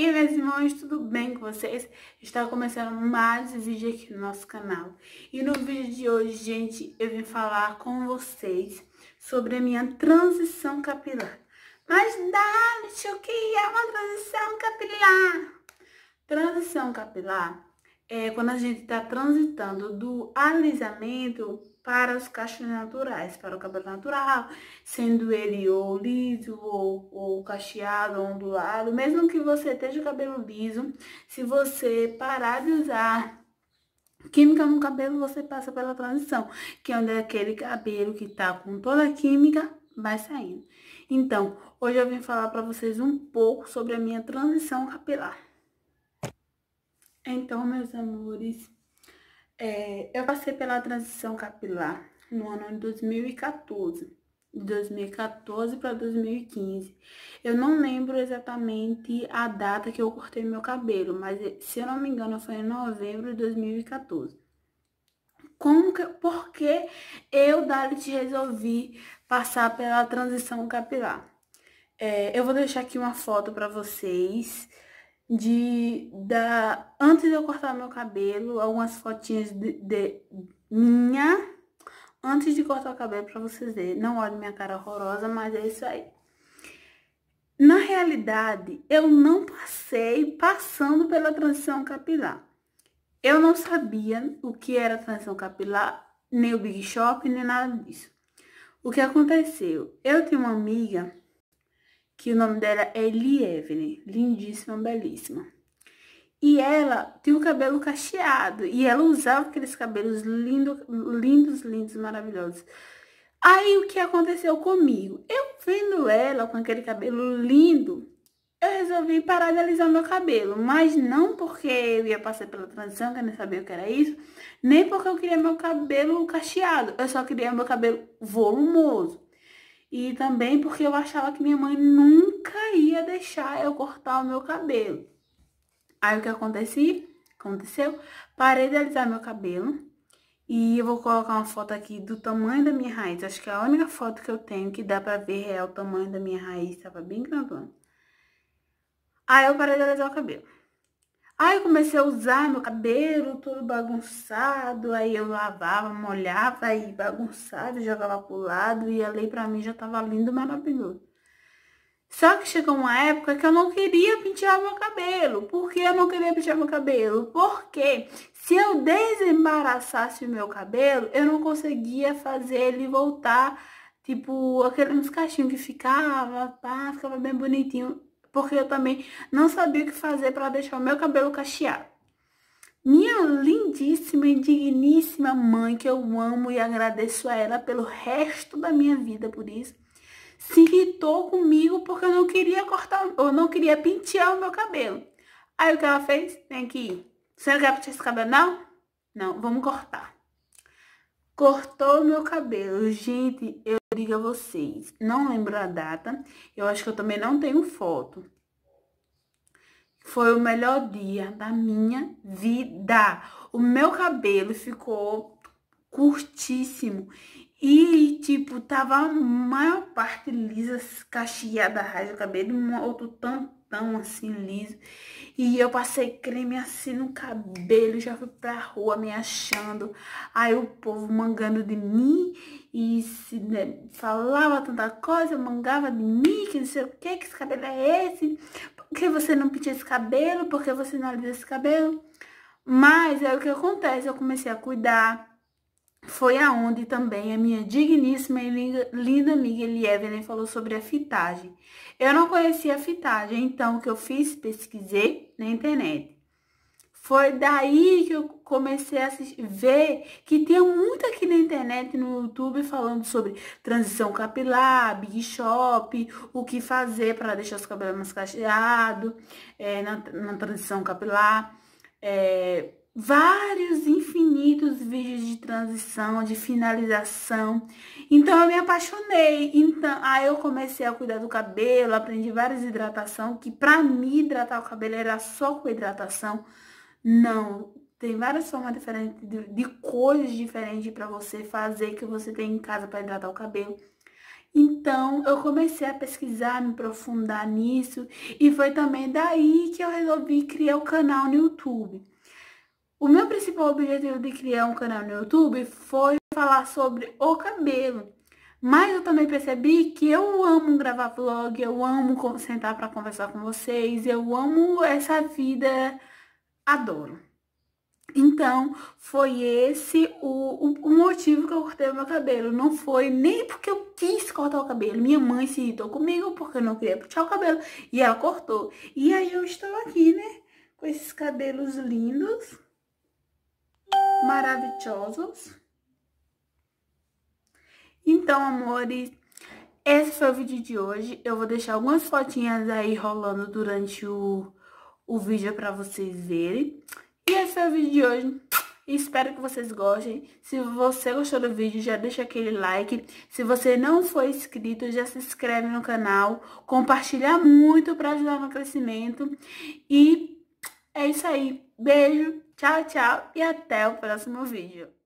E meus irmãos, tudo bem com vocês? Está começando mais um vídeo aqui no nosso canal. E no vídeo de hoje, gente, eu vim falar com vocês sobre a minha transição capilar. Mas dá o que é uma transição capilar? Transição capilar é quando a gente está transitando do alisamento para os cachos naturais, para o cabelo natural, sendo ele ou liso, ou, ou cacheado, ou ondulado, mesmo que você esteja o cabelo liso, se você parar de usar Química no cabelo, você passa pela transição, que é onde aquele cabelo que tá com toda a química vai saindo. Então, hoje eu vim falar para vocês um pouco sobre a minha transição capilar. Então, meus amores, é, eu passei pela transição capilar no ano de 2014. De 2014 para 2015. Eu não lembro exatamente a data que eu cortei meu cabelo, mas se eu não me engano foi em novembro de 2014. Como que, por que eu, Dalit, resolvi passar pela transição capilar? É, eu vou deixar aqui uma foto para vocês de da antes de eu cortar meu cabelo, algumas fotinhas de, de minha antes de cortar o cabelo para vocês verem. Não olhe minha cara horrorosa, mas é isso aí. Na realidade, eu não passei passando pela transição capilar. Eu não sabia o que era transição capilar, nem o Big Shop, nem nada disso. O que aconteceu? Eu tenho uma amiga que o nome dela é Lieveline, lindíssima, belíssima. E ela tem o cabelo cacheado, e ela usava aqueles cabelos lindo, lindos, lindos, maravilhosos. Aí o que aconteceu comigo? Eu vendo ela com aquele cabelo lindo, eu resolvi parar de alisar meu cabelo, mas não porque eu ia passar pela transição, que eu nem sabia o que era isso, nem porque eu queria meu cabelo cacheado, eu só queria meu cabelo volumoso. E também porque eu achava que minha mãe nunca ia deixar eu cortar o meu cabelo. Aí o que aconteceu Aconteceu? Parei de alisar meu cabelo. E eu vou colocar uma foto aqui do tamanho da minha raiz. Acho que é a única foto que eu tenho que dá pra ver real é o tamanho da minha raiz. Tava bem grandona. Aí eu parei de alisar o cabelo. Aí eu comecei a usar meu cabelo todo bagunçado, aí eu lavava, molhava, e bagunçado, jogava pro lado e a lei pra mim já tava lindo, maravilhoso. Só que chegou uma época que eu não queria pentear meu cabelo. Por que eu não queria pentear meu cabelo? Porque se eu desembaraçasse o meu cabelo, eu não conseguia fazer ele voltar, tipo, aqueles cachinhos que ficava, pá, ficava bem bonitinho porque eu também não sabia o que fazer para deixar o meu cabelo cacheado. Minha lindíssima e digníssima mãe, que eu amo e agradeço a ela pelo resto da minha vida por isso, se irritou comigo porque eu não queria cortar, eu não queria pentear o meu cabelo. Aí o que ela fez? Vem aqui. Você não quer pentear esse cabelo, não? Não, vamos cortar. Cortou o meu cabelo. Gente, eu a vocês. Não lembro a data, eu acho que eu também não tenho foto. Foi o melhor dia da minha vida. O meu cabelo ficou curtíssimo. E, tipo, tava a maior parte lisa, cacheada, raiz do cabelo, um outro tanto tão assim liso. E eu passei creme assim no cabelo, já fui pra rua me achando. Aí o povo mangando de mim e se, né, falava tanta coisa, mangava de mim, que não sei o que, que esse cabelo é esse? Por que você não pinta esse cabelo? Por que você não alisa esse cabelo? Mas é o que acontece, eu comecei a cuidar foi aonde também a minha digníssima e linda, linda amiga Evelyn falou sobre a fitagem. Eu não conhecia a fitagem, então o que eu fiz, pesquisei na internet. Foi daí que eu comecei a assistir, ver que tinha muito aqui na internet, no YouTube, falando sobre transição capilar, big shop, o que fazer para deixar os cabelos mais cacheados, é, na, na, transição capilar, é, vários, enfim transição, de finalização. Então eu me apaixonei. Então, aí eu comecei a cuidar do cabelo, aprendi várias hidratação, que para mim hidratar o cabelo era só com hidratação. Não, tem várias formas diferentes de, de coisas diferentes para você fazer que você tem em casa para hidratar o cabelo. Então, eu comecei a pesquisar, me aprofundar nisso, e foi também daí que eu resolvi criar o canal no YouTube. O meu principal objetivo de criar um canal no YouTube foi falar sobre o cabelo. Mas eu também percebi que eu amo gravar vlog, eu amo sentar para conversar com vocês, eu amo essa vida, adoro. Então, foi esse o, o, o motivo que eu cortei o meu cabelo. Não foi nem porque eu quis cortar o cabelo. Minha mãe se irritou comigo porque eu não queria puxar o cabelo. E ela cortou. E aí eu estou aqui, né? Com esses cabelos lindos maravilhosos. Então, amores, esse foi o vídeo de hoje. Eu vou deixar algumas fotinhas aí rolando durante o, o vídeo para vocês verem. E esse foi o vídeo de hoje. Espero que vocês gostem. Se você gostou do vídeo, já deixa aquele like. Se você não for inscrito, já se inscreve no canal. Compartilha muito para ajudar no crescimento. E é isso aí. Beijo. Tchau, tchau e até o próximo vídeo.